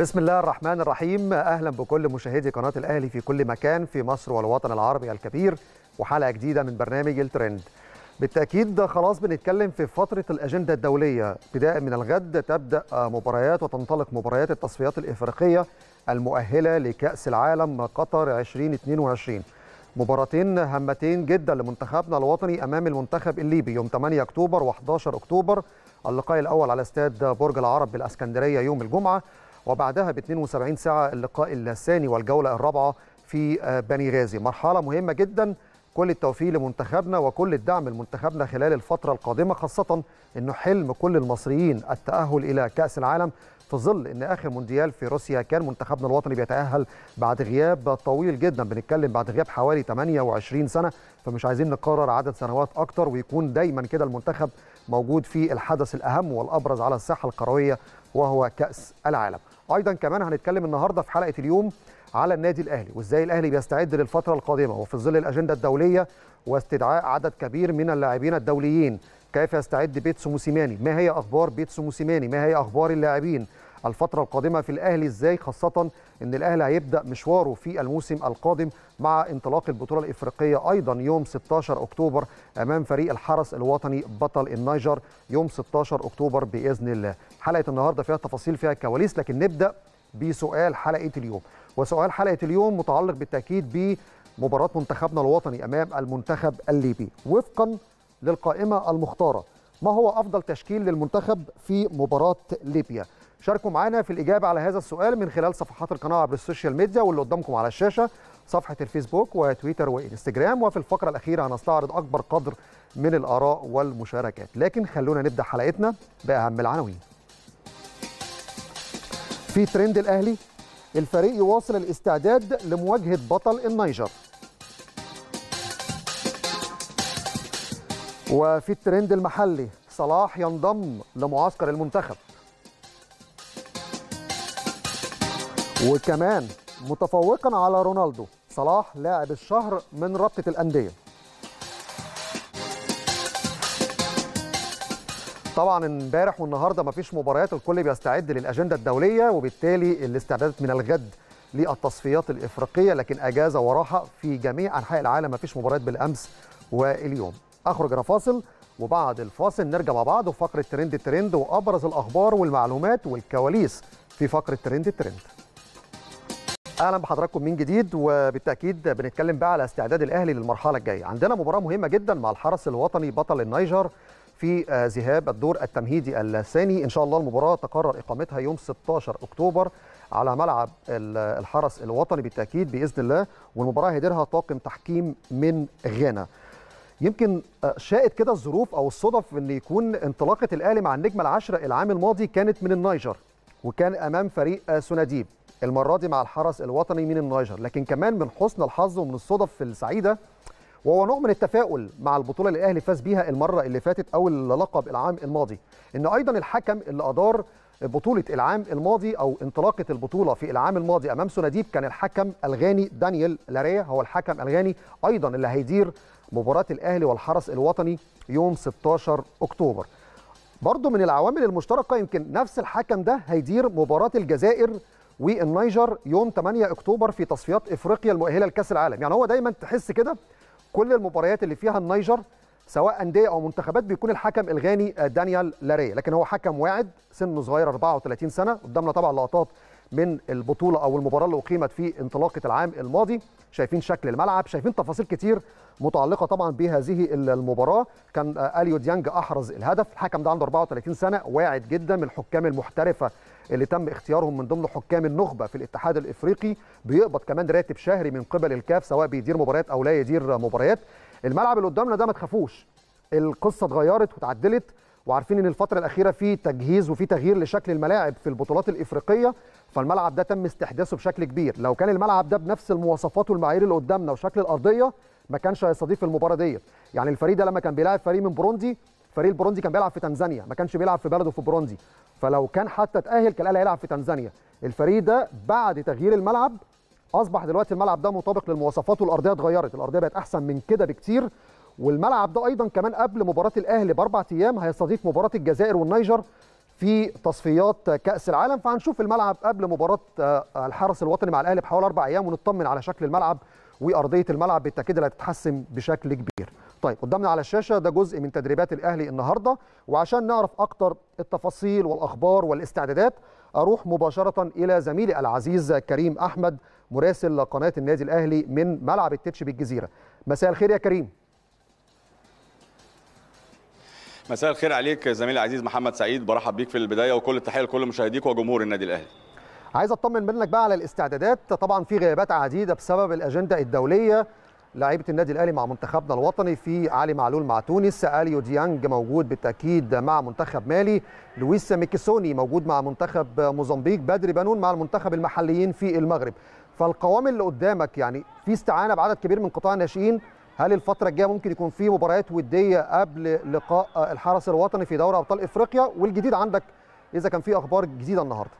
بسم الله الرحمن الرحيم اهلا بكل مشاهدي قناه الاهلي في كل مكان في مصر والوطن العربي الكبير وحلقه جديده من برنامج الترند بالتاكيد خلاص بنتكلم في فتره الاجنده الدوليه بداء من الغد تبدا مباريات وتنطلق مباريات التصفيات الافريقيه المؤهله لكاس العالم قطر 2022 مباراتين هامتين جدا لمنتخبنا الوطني امام المنتخب الليبي يوم 8 اكتوبر و11 اكتوبر اللقاء الاول على استاد برج العرب بالاسكندريه يوم الجمعه وبعدها ب 72 ساعة اللقاء الثاني والجولة الرابعة في آه، بني غازي مرحلة مهمة جدا كل التوفيق لمنتخبنا وكل الدعم لمنتخبنا خلال الفترة القادمة خاصة أنه حلم كل المصريين التأهل إلى كأس العالم في ظل ان اخر مونديال في روسيا كان منتخبنا الوطني بيتاهل بعد غياب طويل جدا بنتكلم بعد غياب حوالي 28 سنه فمش عايزين نكرر عدد سنوات اكتر ويكون دايما كده المنتخب موجود في الحدث الاهم والابرز على الساحه القرويه وهو كاس العالم ايضا كمان هنتكلم النهارده في حلقه اليوم على النادي الاهلي وازاي الاهلي بيستعد للفتره القادمه وفي ظل الاجنده الدوليه واستدعاء عدد كبير من اللاعبين الدوليين كيف يستعد بيتسو موسيماني ما هي اخبار بيتسو موسيماني ما هي اخبار اللاعبين الفتره القادمه في الاهلي ازاي خاصه ان الاهلي هيبدا مشواره في الموسم القادم مع انطلاق البطوله الافريقيه ايضا يوم 16 اكتوبر امام فريق الحرس الوطني بطل النيجر يوم 16 اكتوبر باذن الله حلقه النهارده فيها تفاصيل فيها كواليس لكن نبدا بسؤال حلقه اليوم وسؤال حلقه اليوم متعلق بالتاكيد بمباراه منتخبنا الوطني امام المنتخب الليبي وفقا للقائمه المختاره ما هو افضل تشكيل للمنتخب في مباراه ليبيا شاركوا معنا في الإجابة على هذا السؤال من خلال صفحات القناة عبر السوشيال ميديا واللي قدامكم على الشاشة صفحة الفيسبوك وتويتر وإنستجرام وفي الفقرة الأخيرة هنستعرض أكبر قدر من الآراء والمشاركات لكن خلونا نبدأ حلقتنا بأهم العناوين في ترند الأهلي الفريق يواصل الاستعداد لمواجهة بطل النيجر وفي الترند المحلي صلاح ينضم لمعسكر المنتخب وكمان متفوقا على رونالدو صلاح لاعب الشهر من رابطه الانديه طبعا امبارح والنهارده مفيش مباريات الكل بيستعد للاجنده الدوليه وبالتالي الاستعدادات من الغد للتصفيات الافريقيه لكن اجازه وراحه في جميع انحاء العالم مفيش مباريات بالامس واليوم اخرج انا فاصل وبعد الفاصل نرجع مع بعض وفقره ترند ترند وابرز الاخبار والمعلومات والكواليس في فقره ترند ترند اهلا بحضراتكم من جديد وبالتاكيد بنتكلم بقى على استعداد الاهلي للمرحله الجايه عندنا مباراه مهمه جدا مع الحرس الوطني بطل النيجر في آه، ذهاب الدور التمهيدي الثاني ان شاء الله المباراه تقرر اقامتها يوم 16 اكتوبر على ملعب الحرس الوطني بالتاكيد باذن الله والمباراه هيديرها طاقم تحكيم من غانا يمكن آه، شاءت كده الظروف او الصدف ان يكون انطلاقه الاهلي مع النجمه العشره العام الماضي كانت من النيجر وكان امام فريق آه، سناديب المره دي مع الحرس الوطني من النيجر لكن كمان من حسن الحظ ومن الصدف السعيده وهو نوع من التفاؤل مع البطوله اللي الاهلي فاز بيها المره اللي فاتت او اللقب العام الماضي ان ايضا الحكم اللي ادار بطوله العام الماضي او انطلاقه البطوله في العام الماضي امام سوناديب كان الحكم الغاني دانيال لاريا هو الحكم الغاني ايضا اللي هيدير مباراه الاهلي والحرس الوطني يوم 16 اكتوبر برضه من العوامل المشتركه يمكن نفس الحكم ده هيدير مباراه الجزائر والنيجر يوم 8 اكتوبر في تصفيات افريقيا المؤهله لكاس العالم يعني هو دايما تحس كده كل المباريات اللي فيها النيجر سواء انديه او منتخبات بيكون الحكم الغاني آه، دانيال لاري لكن هو حكم واعد سنه صغير 34 سنه قدامنا طبعا لقطات من البطوله او المباراه اللي اقيمت في انطلاقه العام الماضي شايفين شكل الملعب شايفين تفاصيل كتير متعلقه طبعا بهذه المباراه كان آه، اليو ديانج احرز الهدف الحكم ده عنده 34 سنه واعد جدا من الحكام المحترفه اللي تم اختيارهم من ضمن حكام النخبه في الاتحاد الافريقي بيقبض كمان راتب شهري من قبل الكاف سواء بيدير مباريات او لا يدير مباريات الملعب اللي قدامنا ده ما تخافوش القصه اتغيرت وتعدلت وعارفين ان الفتره الاخيره في تجهيز وفي تغيير لشكل الملاعب في البطولات الافريقيه فالملعب ده تم استحداثه بشكل كبير لو كان الملعب ده بنفس المواصفات والمعايير اللي قدامنا وشكل الارضيه ما كانش هيستضيف المباراه ديت يعني الفريق ده لما كان بيلاعب فريق من بروندي فريق البرونزي كان بيلعب في تنزانيا ما كانش بيلعب في بلده في برونزي فلو كان حتى تاهل كان هيلعب في تنزانيا الفريق ده بعد تغيير الملعب اصبح دلوقتي الملعب ده مطابق للمواصفات والارضيه اتغيرت الارضيه بقت احسن من كده بكتير والملعب ده ايضا كمان قبل مباراه الاهلي باربع ايام هيستضيف مباراه الجزائر والنيجر في تصفيات كاس العالم فهنشوف الملعب قبل مباراه آه، الحرس الوطني مع الاهلي بحوالي اربع ايام ونطمن على شكل الملعب وارضيه الملعب بالتاكيد اللي هتتحسن بشكل كبير طيب قدامنا على الشاشه ده جزء من تدريبات الاهلي النهارده وعشان نعرف اكتر التفاصيل والاخبار والاستعدادات اروح مباشره الى زميلي العزيز كريم احمد مراسل قناه النادي الاهلي من ملعب التتش بالجزيره مساء الخير يا كريم مساء الخير عليك زميلي العزيز محمد سعيد برحب بيك في البدايه وكل التحيه لكل مشاهديك وجمهور النادي الاهلي عايز اطمن منك بقى على الاستعدادات طبعا في غيابات عديده بسبب الاجنده الدوليه لعيبه النادي الاهلي مع منتخبنا الوطني في علي معلول مع تونس اليو ديانج موجود بالتاكيد مع منتخب مالي لويس ميكيسوني موجود مع منتخب موزمبيق بدري بنون مع المنتخب المحليين في المغرب فالقوام اللي قدامك يعني في استعانه بعدد كبير من قطاع الناشئين هل الفترة الجاية ممكن يكون في مباريات ودية قبل لقاء الحرس الوطني في دوري أبطال إفريقيا والجديد عندك إذا كان في أخبار جديدة النهاردة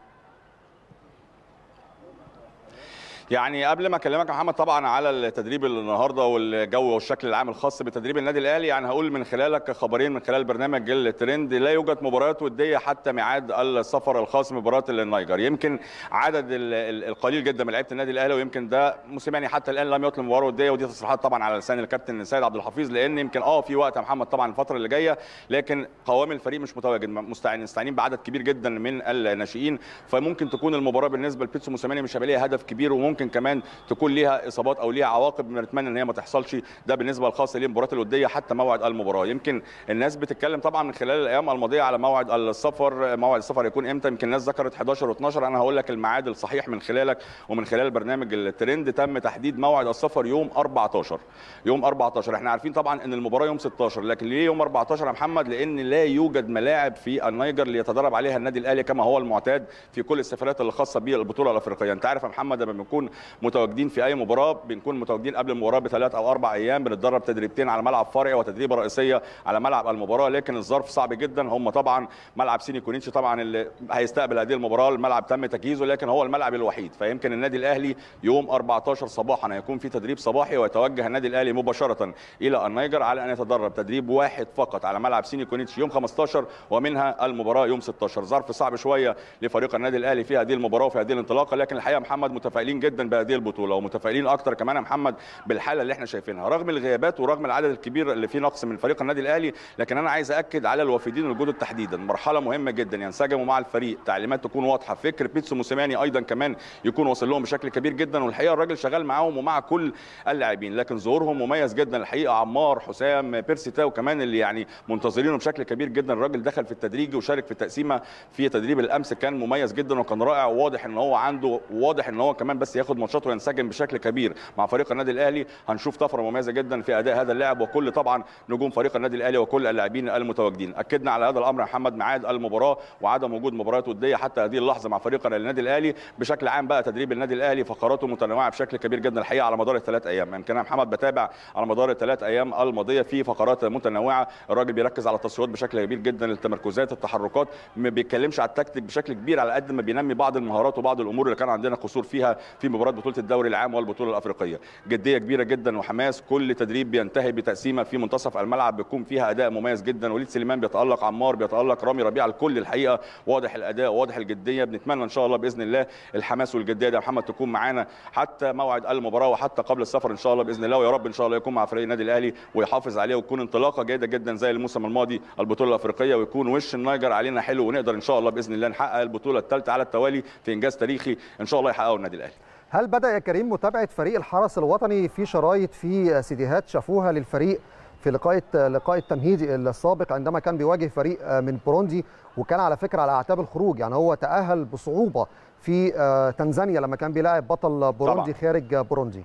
يعني قبل ما اكلمك يا محمد طبعا على التدريب النهارده والجو والشكل العام الخاص بتدريب النادي الاهلي يعني هقول من خلالك خبرين من خلال برنامج الترند لا يوجد مباريات وديه حتى ميعاد السفر الخاص بمباراه النيجر يمكن عدد القليل جدا من لعيبه النادي الاهلي ويمكن ده موسم يعني حتى الان لم يطلب مباراه وديه ودي تصريحات طبعا على لسان الكابتن سيد عبد الحفيظ لان يمكن اه في وقت يا محمد طبعا الفتره اللي جايه لكن قوام الفريق مش متواجد مستعينين بعدد كبير جدا من الناشئين فممكن تكون المباراه بالنسبه لبيتسو موسيماني مش هيبقى هدف كبير وممكن ممكن كمان تكون ليها اصابات او ليها عواقب بنتمنى ان هي ما تحصلش ده بالنسبه الخاصه للمباراه الوديه حتى موعد المباراه يمكن الناس بتتكلم طبعا من خلال الايام الماضيه على موعد السفر موعد السفر يكون امتى يمكن الناس ذكرت 11 و12 انا هقول لك الميعاد الصحيح من خلالك ومن خلال برنامج الترند تم تحديد موعد السفر يوم 14 يوم 14 احنا عارفين طبعا ان المباراه يوم 16 لكن ليه يوم 14 يا محمد لان لا يوجد ملاعب في النيجر ليتدرب عليها النادي الاهلي كما هو المعتاد في كل السفرات الخاصه بالبطوله الافريقيه انت عارف يا محمد لما بيكون متواجدين في اي مباراه بنكون متواجدين قبل المباراه بثلاث او اربع ايام بنتدرب تدريبتين على ملعب فرعي وتدريبه رئيسيه على ملعب المباراه لكن الظرف صعب جدا هم طبعا ملعب سيني كونيتشي طبعا اللي هيستقبل هذه المباراه الملعب تم تجهيزه لكن هو الملعب الوحيد فيمكن النادي الاهلي يوم 14 صباحا هيكون في تدريب صباحي ويتوجه النادي الاهلي مباشره الى النيجر على ان يتدرب تدريب واحد فقط على ملعب سيني كونيتشي يوم 15 ومنها المباراه يوم 16 ظرف صعب شويه لفريق النادي الاهلي في هذه المباراه وفي هذه الانطلاقه لكن الحقيقه محمد متفائلين جدا جدا بهذه البطوله ومتفائلين اكتر كمان يا محمد بالحاله اللي احنا شايفينها رغم الغيابات ورغم العدد الكبير اللي فيه نقص من فريق النادي الاهلي لكن انا عايز اكد على الوافدين الجدد تحديدا مرحله مهمه جدا ينسجموا مع الفريق تعليمات تكون واضحه فكر بيتسو موسيماني ايضا كمان يكون واصل لهم بشكل كبير جدا والحقيقه الراجل شغال معاهم ومع كل اللاعبين لكن ظهورهم مميز جدا الحقيقه عمار حسام بيرسي تاو كمان اللي يعني منتظرينه بشكل كبير جدا الراجل دخل في التدريج وشارك في التقسيمه في تدريب الامس كان مميز جدا وكان رائع وواضح ان هو عنده وواضح ان هو كمان بس ياخد ماتشات وينسجم بشكل كبير مع فريق النادي الاهلي هنشوف طفره مميزه جدا في اداء هذا اللاعب وكل طبعا نجوم فريق النادي الاهلي وكل اللاعبين المتواجدين اكدنا على هذا الامر محمد ميعاد المباراه وعدم وجود مباريات وديه حتى هذه اللحظه مع فريق النادي الاهلي بشكل عام بقى تدريب النادي الاهلي فقراته متنوعه بشكل كبير جدا الحقيقه على مدار الثلاث ايام يمكن يعني محمد بتابع على مدار الثلاث ايام الماضيه في فقرات متنوعه الراجل بيركز على التصويرات بشكل كبير جدا التمركزات التحركات ما بيتكلمش على التكتيك بشكل كبير على قد ما بينمي بعض المهارات وبعض الامور اللي كان عندنا قصور فيها في مباراه بطوله الدوري العام والبطوله الافريقيه جديه كبيره جدا وحماس كل تدريب بينتهي بتقسيمه في منتصف الملعب بيكون فيها اداء مميز جدا وليد سليمان بيتالق عمار بيتالق رامي ربيعه الكل الحقيقه واضح الاداء واضح الجديه بنتمنى ان شاء الله باذن الله الحماس والجديه ده يا محمد تكون معانا حتى موعد المباراه وحتى قبل السفر ان شاء الله باذن الله ويا رب ان شاء الله يكون مع فريق النادي الاهلي ويحافظ عليه وتكون انطلاقه جيده جدا زي الموسم الماضي البطوله الافريقيه ويكون وش النايجر علينا حلو ونقدر ان شاء الله باذن الله نحقق البطوله الثالثه على التوالي في انجاز تاريخي ان شاء الله يحققه النادي الاهلي هل بدأ يا كريم متابعة فريق الحرس الوطني في شرايط في سيديهات شافوها للفريق في لقاء لقاء التمهيدي السابق عندما كان بيواجه فريق من بوروندي وكان على فكره على اعتاب الخروج يعني هو تاهل بصعوبه في آه، تنزانيا لما كان بيلاعب بطل بوروندي طبعا. خارج بوروندي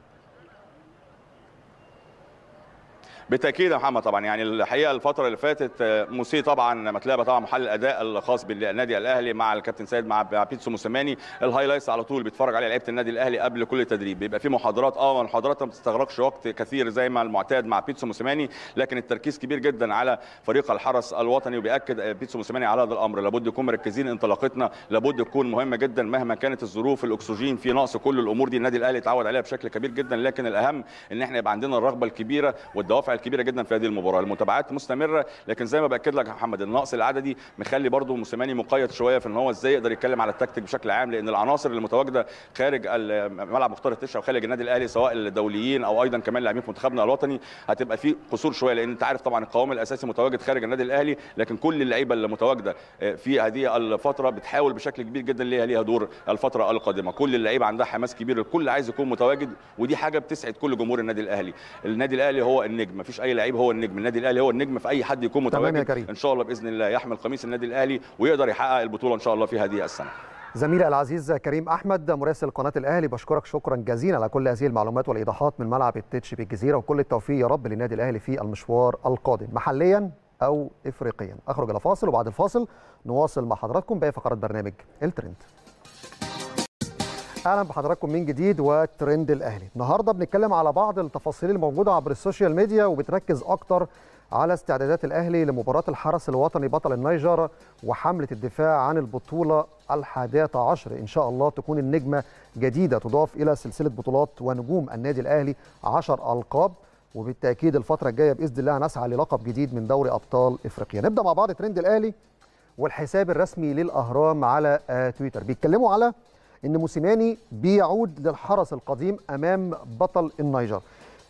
بالتاكيد يا محمد طبعا يعني الحقيقه الفتره اللي فاتت آه، موسي طبعا متلابه طبعا محل الاداء الخاص بالنادي الاهلي مع الكابتن سيد مع بيتسو موسيماني الهايلايتس على طول بيتفرج عليها لعيبه النادي الاهلي قبل كل تدريب بيبقى في محاضرات اه المحاضرات ما بتستغرقش وقت كثير زي ما المعتاد مع بيتسو موسيماني لكن التركيز كبير جدا على فريق الحرس الوطني وبياكد آه، بيتسو موسيماني على هذا الامر لابد نكون مركزين انطلاقتنا لابد تكون مهمه جدا مهما كانت الظروف الاكسجين في نقص كل الامور دي النادي الاهلي اتعود عليها بشكل كبير جدا لكن الاهم ان احنا يبقى عندنا الرغبه الكبيره والدوافع الكبيره جدا في هذه المباراه المتابعات مستمره لكن زي ما باكد لك يا محمد النقص العددي مخلي برضو موسيماني مقيد شويه في ان هو ازاي يقدر يتكلم على التكتيك بشكل عام لان العناصر اللي متواجده خارج ملعب مختار التشا وخارج النادي الاهلي سواء الدوليين او ايضا كمان لاعبين في منتخبنا الوطني هتبقى في قصور شويه لان انت عارف طبعا القوام الاساسي متواجد خارج النادي الاهلي لكن كل اللعيبه اللي متواجده آه، في هذه الفتره بتحاول بشكل كبير جدا ليها ليها دور الفتره القادمه كل اللعيبه عندها حماس كبير الكل عايز يكون متواجد ودي حاجه بتسعد كل جمهور النادي الاهلي النادي الاهلي هو النجم مفيش اي لعيب هو النجم النادي الاهلي هو النجم في اي حد يكون متواجد ان شاء الله باذن الله يحمل قميص النادي الاهلي ويقدر يحقق البطوله ان شاء الله في هذه السنه زميلي العزيز كريم احمد مراسل قناه الاهلي بشكرك شكرا جزيلا على كل هذه المعلومات والايضاحات من ملعب التتش بالجزيره وكل التوفيق يا رب للنادي الاهلي في المشوار القادم محليا او افريقيا اخرج الى فاصل وبعد الفاصل نواصل مع حضراتكم باقي فقرات برنامج الترند اهلا بحضراتكم من جديد وترند الاهلي النهارده بنتكلم على بعض التفاصيل الموجوده عبر السوشيال ميديا وبتركز اكتر على استعدادات الاهلي لمباراه الحرس الوطني بطل النيجر وحمله الدفاع عن البطوله الحادية عشر إن شاء الله تكون النجمة جديدة تضاف إلى سلسلة بطولات ونجوم النادي الأهلي عشر ألقاب وبالتأكيد الفترة الجاية بإذن الله هنسعى للقب جديد من دوري أبطال إفريقيا نبدأ مع بعض ترند الأهلي والحساب الرسمي للأهرام على آه، تويتر بيتكلموا على ان موسيماني بيعود للحرس القديم امام بطل النيجر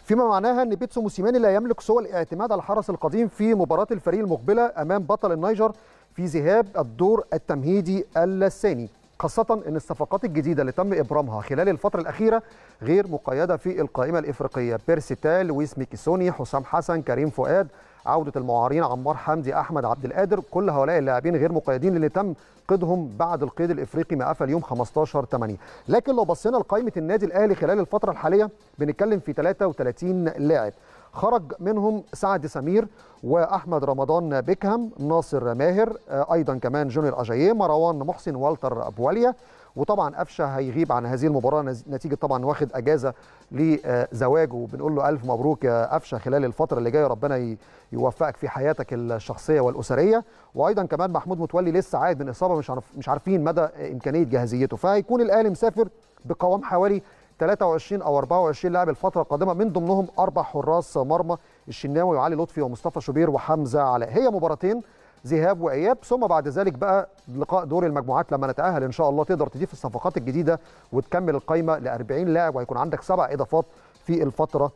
فيما معناها ان بيتسو موسيماني لا يملك سوى الاعتماد على الحرس القديم في مباراه الفريق المقبله امام بطل النيجر في ذهاب الدور التمهيدي الثاني خاصة أن الصفقات الجديدة اللي تم إبرامها خلال الفترة الأخيرة غير مقيدة في القائمة الإفريقية بيرسيتال لويس ميكيسوني حسام حسن كريم فؤاد عوده المعارين عمار حمدي احمد عبد القادر كل هؤلاء اللاعبين غير مقيدين اللي تم قيدهم بعد القيد الافريقي ما قفل يوم 15 8 لكن لو بصينا لقائمه النادي الاهلي خلال الفتره الحاليه بنتكلم في 33 لاعب خرج منهم سعد سمير واحمد رمضان بيكهام ناصر ماهر آه، ايضا كمان جونيور اجاييه مروان محسن والتر أبواليا وطبعا قفشه هيغيب عن هذه المباراه نتيجه طبعا واخد اجازه لزواجه وبنقول له الف مبروك يا قفشه خلال الفتره اللي جايه ربنا يوفقك في حياتك الشخصيه والاسريه وايضا كمان محمود متولي لسه عايد من اصابه مش عارف مش عارفين مدى امكانيه جاهزيته فهيكون الاهلي مسافر بقوام حوالي 23 او 24 لاعب الفتره القادمه من ضمنهم اربع حراس مرمى الشناوي وعلي لطفي ومصطفى شوبير وحمزه علاء هي مباراتين ذهاب واياب ثم بعد ذلك بقى لقاء دور المجموعات لما نتاهل ان شاء الله تقدر تضيف الصفقات الجديده وتكمل القائمه ل 40 لاعب وهيكون عندك سبع اضافات في الفتره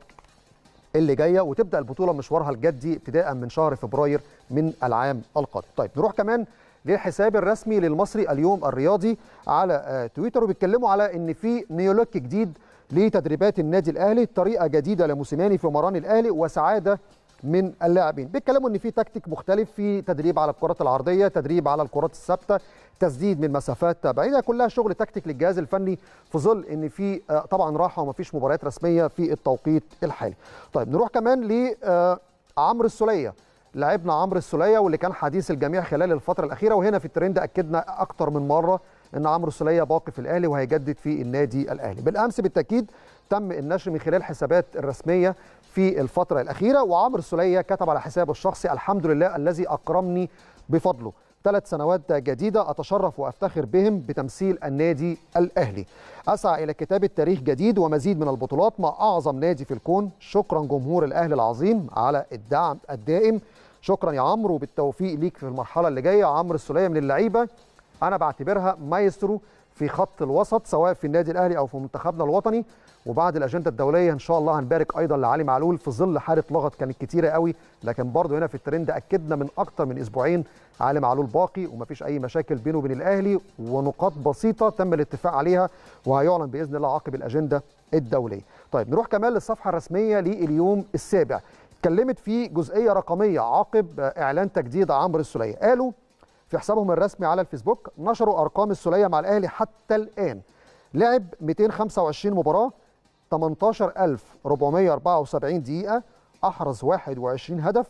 اللي جايه وتبدا البطوله مشوارها الجدي ابتداء من شهر فبراير من العام القادم. طيب نروح كمان للحساب الرسمي للمصري اليوم الرياضي على آه، تويتر وبيتكلموا على ان في نيولوك جديد لتدريبات النادي الاهلي، طريقه جديده لموسيماني في مران الاهلي وسعاده من اللاعبين بيتكلموا ان في تكتيك مختلف في تدريب على الكرات العرضيه تدريب على الكرات الثابته تسديد من مسافات بعيده كلها شغل تكتيك للجهاز الفني في ظل ان في آه، طبعا راحه ومفيش مباريات رسميه في التوقيت الحالي طيب نروح كمان ل آه، عمرو السوليه لعبنا عمرو السوليه واللي كان حديث الجميع خلال الفتره الاخيره وهنا في الترند اكدنا اكتر من مره ان عمرو السوليه باقي في الاهلي وهيجدد في النادي الاهلي بالامس بالتاكيد تم النشر من خلال حسابات الرسميه في الفترة الأخيرة وعمرو سلية كتب على حسابه الشخصي الحمد لله الذي أكرمني بفضله ثلاث سنوات جديدة أتشرف وأفتخر بهم بتمثيل النادي الأهلي أسعى إلى كتابة تاريخ جديد ومزيد من البطولات مع أعظم نادي في الكون شكرا جمهور الأهلي العظيم على الدعم الدائم شكرا يا عمرو وبالتوفيق ليك في المرحلة اللي جاية عمرو السلية من اللعيبة أنا بعتبرها مايسترو في خط الوسط سواء في النادي الاهلي او في منتخبنا الوطني وبعد الاجنده الدوليه ان شاء الله هنبارك ايضا لعلي معلول في ظل حاله لغط كانت كتيره قوي لكن برضه هنا في الترند اكدنا من اكتر من اسبوعين علي معلول باقي ومفيش اي مشاكل بينه وبين الاهلي ونقاط بسيطه تم الاتفاق عليها وهيعلن باذن الله عقب الاجنده الدوليه. طيب نروح كمان للصفحه الرسميه لليوم السابع اتكلمت في جزئيه رقميه عقب اعلان تجديد عمرو السوليه قالوا في حسابهم الرسمي على الفيسبوك نشروا ارقام السوليه مع الاهلي حتى الان لعب 225 مباراه 18474 دقيقه احرز 21 هدف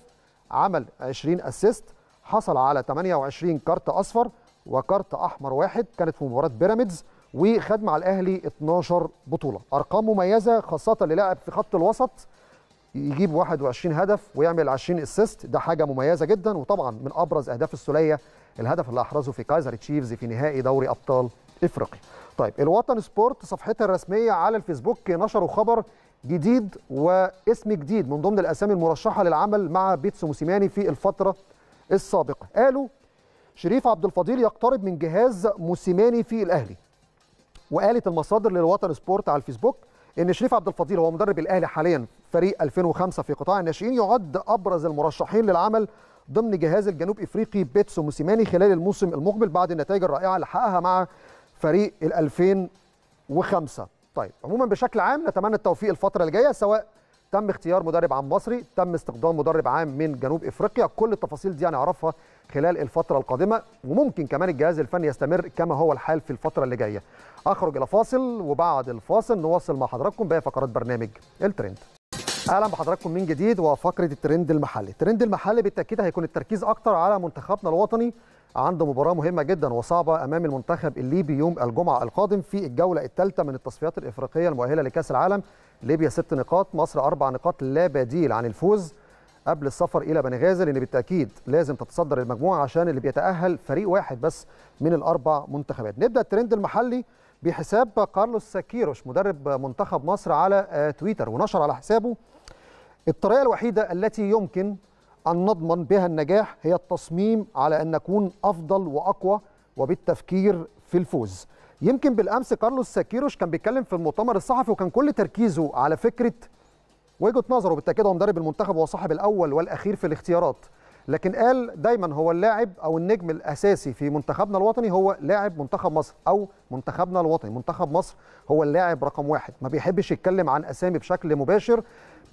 عمل 20 اسيست حصل على 28 كارت اصفر وكارت احمر واحد كانت في مباراه بيراميدز وخد مع الاهلي 12 بطوله ارقام مميزه خاصه للاعب في خط الوسط يجيب 21 هدف ويعمل 20 اسيست ده حاجه مميزه جدا وطبعا من ابرز اهداف السوليه الهدف اللي احرزه في كايزر تشيفز في نهائي دوري ابطال افريقيا. طيب الوطن سبورت صفحتها الرسميه على الفيسبوك نشروا خبر جديد واسم جديد من ضمن الاسامي المرشحه للعمل مع بيتسو موسيماني في الفتره السابقه. قالوا شريف عبد الفضيل يقترب من جهاز موسيماني في الاهلي. وقالت المصادر للوطن سبورت على الفيسبوك ان شريف عبد الفضيل هو مدرب الاهلي حاليا فريق 2005 في قطاع الناشئين يعد ابرز المرشحين للعمل ضمن جهاز الجنوب افريقي بيتسو موسيماني خلال الموسم المقبل بعد النتائج الرائعه اللي حققها مع فريق ال 2005 طيب عموما بشكل عام نتمنى التوفيق الفتره الجايه سواء تم اختيار مدرب عام مصري تم استخدام مدرب عام من جنوب افريقيا كل التفاصيل دي هنعرفها خلال الفتره القادمه وممكن كمان الجهاز الفني يستمر كما هو الحال في الفتره اللي جايه اخرج الى فاصل وبعد الفاصل نواصل مع حضراتكم باقي فقرات برنامج الترند اهلا بحضراتكم من جديد وفقره الترند المحلي الترند المحلي بالتاكيد هيكون التركيز اكتر على منتخبنا الوطني عنده مباراه مهمه جدا وصعبه امام المنتخب الليبي يوم الجمعه القادم في الجوله الثالثه من التصفيات الافريقيه المؤهله لكاس العالم ليبيا ست نقاط مصر أربع نقاط لا بديل عن الفوز قبل السفر إلى بنغازي لأن بالتأكيد لازم تتصدر المجموعة عشان اللي بيتأهل فريق واحد بس من الأربع منتخبات نبدأ الترند المحلي بحساب كارلوس ساكيروش مدرب منتخب مصر على آه، تويتر ونشر على حسابه الطريقة الوحيدة التي يمكن أن نضمن بها النجاح هي التصميم على أن نكون أفضل وأقوى وبالتفكير في الفوز يمكن بالامس كارلوس ساكيروش كان بيتكلم في المؤتمر الصحفي وكان كل تركيزه على فكره وجهه نظره بالتاكيد هو مدرب المنتخب هو صاحب الاول والاخير في الاختيارات لكن قال دايما هو اللاعب او النجم الاساسي في منتخبنا الوطني هو لاعب منتخب مصر او منتخبنا الوطني منتخب مصر هو اللاعب رقم واحد ما بيحبش يتكلم عن اسامي بشكل مباشر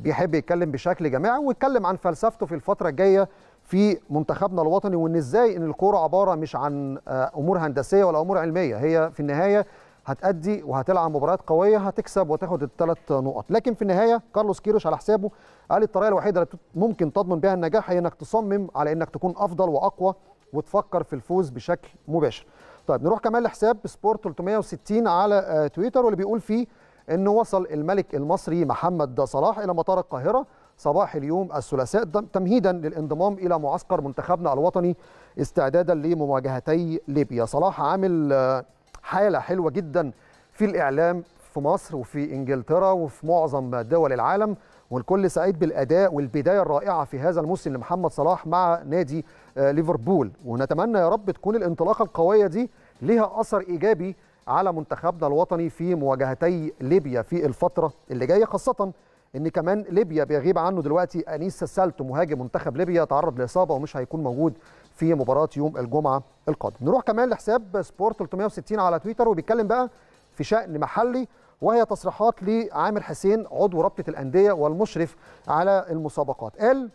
بيحب يتكلم بشكل جماعي ويتكلم عن فلسفته في الفتره الجايه في منتخبنا الوطني وان ازاي ان الكوره عباره مش عن آه، امور هندسيه ولا امور علميه هي في النهايه هتأدي وهتلعب مباريات قويه هتكسب وتاخد الثلاث نقط لكن في النهايه كارلوس كيروش على حسابه قال الطريقه الوحيده اللي ممكن تضمن بها النجاح هي انك تصمم على انك تكون افضل واقوى وتفكر في الفوز بشكل مباشر طيب نروح كمان لحساب سبورت 360 على آه، تويتر واللي بيقول فيه انه وصل الملك المصري محمد صلاح الى مطار القاهره صباح اليوم الثلاثاء تمهيدا للانضمام إلى معسكر منتخبنا الوطني استعدادا لمواجهتي ليبيا صلاح عامل آه، حالة حلوة جدا في الإعلام في مصر وفي إنجلترا وفي معظم دول العالم والكل سعيد بالاداء والبدايه الرائعه في هذا الموسم لمحمد صلاح مع نادي آه، ليفربول ونتمنى يا رب تكون الانطلاقه القويه دي لها اثر ايجابي على منتخبنا الوطني في مواجهتي ليبيا في الفتره اللي جايه خاصه ان كمان ليبيا بيغيب عنه دلوقتي انيس سالتو مهاجم منتخب ليبيا تعرض لاصابه ومش هيكون موجود في مباراه يوم الجمعه القادم نروح كمان لحساب سبورت 360 على تويتر وبيتكلم بقى في شان محلي وهي تصريحات لعامر حسين عضو رابطه الانديه والمشرف على المسابقات قال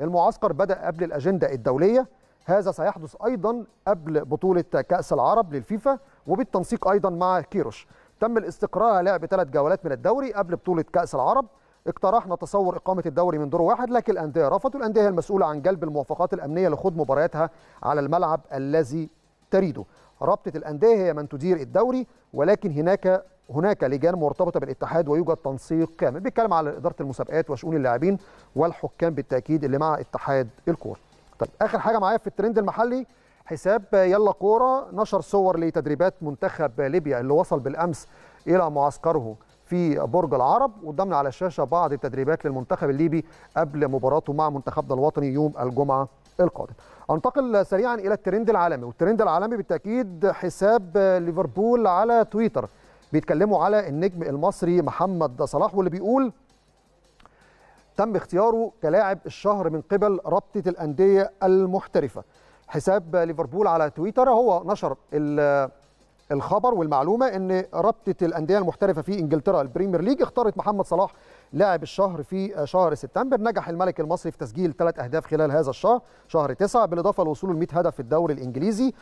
المعسكر بدا قبل الاجنده الدوليه هذا سيحدث ايضا قبل بطوله كاس العرب للفيفا وبالتنسيق ايضا مع كيروش تم الاستقرار على لعب ثلاث جولات من الدوري قبل بطوله كاس العرب اقترحنا تصور إقامة الدوري من دور واحد لكن الأندية رفضت الأندية المسؤولة عن جلب الموافقات الأمنية لخوض مبارياتها على الملعب الذي تريده رابطة الأندية هي من تدير الدوري ولكن هناك هناك لجان مرتبطه بالاتحاد ويوجد تنسيق كامل بيتكلم على اداره المسابقات وشؤون اللاعبين والحكام بالتاكيد اللي مع اتحاد الكوره طيب اخر حاجه معايا في الترند المحلي حساب يلا كوره نشر صور لتدريبات منتخب ليبيا اللي وصل بالامس الى معسكره في برج العرب قدامنا على الشاشه بعض التدريبات للمنتخب الليبي قبل مباراته مع منتخبنا الوطني يوم الجمعه القادم. انتقل سريعا الى الترند العالمي والترند العالمي بالتاكيد حساب ليفربول على تويتر بيتكلموا على النجم المصري محمد صلاح واللي بيقول تم اختياره كلاعب الشهر من قبل رابطه الانديه المحترفه. حساب ليفربول على تويتر هو نشر الخبر والمعلومه ان رابطه الانديه المحترفه في انجلترا البريمير ليج اختارت محمد صلاح لاعب الشهر في شهر سبتمبر نجح الملك المصري في تسجيل ثلاث اهداف خلال هذا الشهر شهر تسعة بالاضافه لوصوله ل 100 هدف في الدوري الانجليزي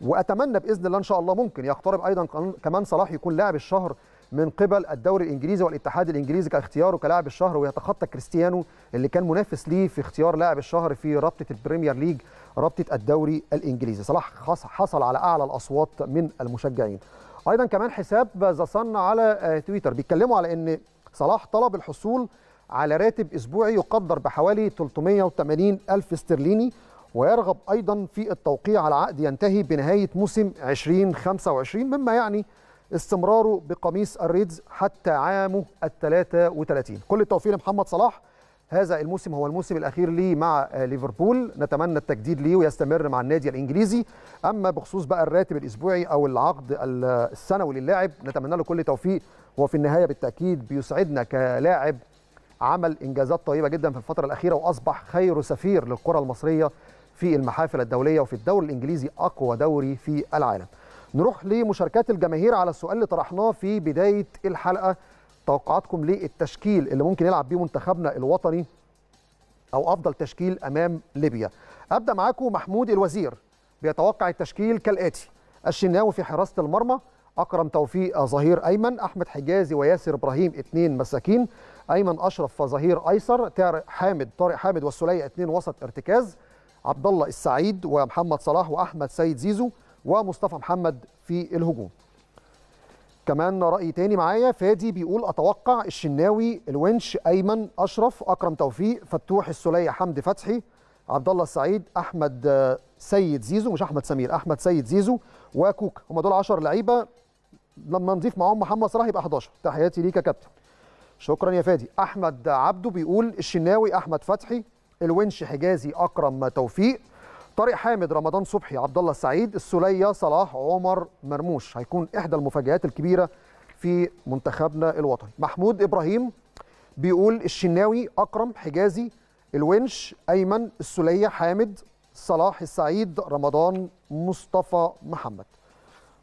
واتمنى باذن الله ان شاء الله ممكن يقترب ايضا كمان صلاح يكون لاعب الشهر من قبل الدوري الانجليزي والاتحاد الانجليزي كاختياره كلاعب الشهر ويتخطى كريستيانو اللي كان منافس ليه في اختيار لاعب الشهر في رابطه البريمير ليج رابطه الدوري الانجليزي صلاح حصل على اعلى الاصوات من المشجعين ايضا كمان حساب ذا صن على آه، تويتر بيتكلموا على ان صلاح طلب الحصول على راتب اسبوعي يقدر بحوالي 380 الف استرليني ويرغب ايضا في التوقيع على عقد ينتهي بنهايه موسم 2025 مما يعني استمراره بقميص الريدز حتى عامه ال 33 كل التوفيق لمحمد صلاح هذا الموسم هو الموسم الاخير لي مع ليفربول نتمنى التجديد ليه ويستمر مع النادي الانجليزي اما بخصوص بقى الراتب الاسبوعي او العقد السنوي للاعب نتمنى له كل توفيق وفي النهايه بالتاكيد بيسعدنا كلاعب عمل انجازات طيبه جدا في الفتره الاخيره واصبح خير سفير للكره المصريه في المحافل الدوليه وفي الدوري الانجليزي اقوى دوري في العالم نروح لمشاركات الجماهير على السؤال اللي طرحناه في بدايه الحلقه توقعاتكم للتشكيل اللي ممكن يلعب بيه منتخبنا الوطني او افضل تشكيل امام ليبيا ابدا معاكم محمود الوزير بيتوقع التشكيل كالاتي الشناوي في حراسه المرمى اكرم توفيق ظهير ايمن احمد حجازي وياسر ابراهيم اثنين مساكين ايمن اشرف ظهير ايسر طارق حامد طارق حامد والسليه اثنين وسط ارتكاز عبد الله السعيد ومحمد صلاح واحمد سيد زيزو ومصطفى محمد في الهجوم كمان رأي تاني معايا فادي بيقول أتوقع الشناوي الونش أيمن أشرف أكرم توفيق فتوح السلية حمدي فتحي عبد الله السعيد أحمد سيد زيزو مش أحمد سمير أحمد سيد زيزو وكوكا هم دول 10 لعيبة لما نضيف معاهم محمد صلاح يبقى 11 تحياتي ليك يا كابتن شكرا يا فادي أحمد عبده بيقول الشناوي أحمد فتحي الونش حجازي أكرم توفيق طارق حامد رمضان صبحي عبد الله السعيد السلية صلاح عمر مرموش هيكون احدى المفاجات الكبيره في منتخبنا الوطني محمود ابراهيم بيقول الشناوي اكرم حجازي الونش ايمن السلية حامد صلاح السعيد رمضان مصطفى محمد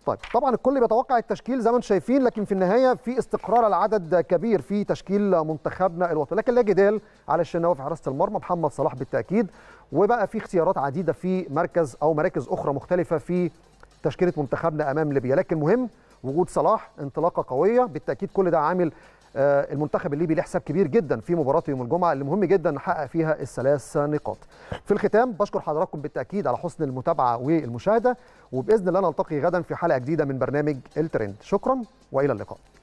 طيب طبعا الكل بيتوقع التشكيل زي ما انتم شايفين لكن في النهايه في استقرار العدد كبير في تشكيل منتخبنا الوطني لكن لا جدال على الشناوي في حراسه المرمى محمد صلاح بالتاكيد وبقى في اختيارات عديده في مركز او مراكز اخرى مختلفه في تشكيله منتخبنا امام ليبيا لكن مهم وجود صلاح انطلاقه قويه بالتاكيد كل ده عامل آه، المنتخب الليبي ليه حساب كبير جدا في مباراته يوم الجمعه اللي مهم جدا نحقق فيها الثلاث نقاط. في الختام بشكر حضراتكم بالتاكيد على حسن المتابعه والمشاهده وباذن الله نلتقي غدا في حلقه جديده من برنامج الترند شكرا والى اللقاء.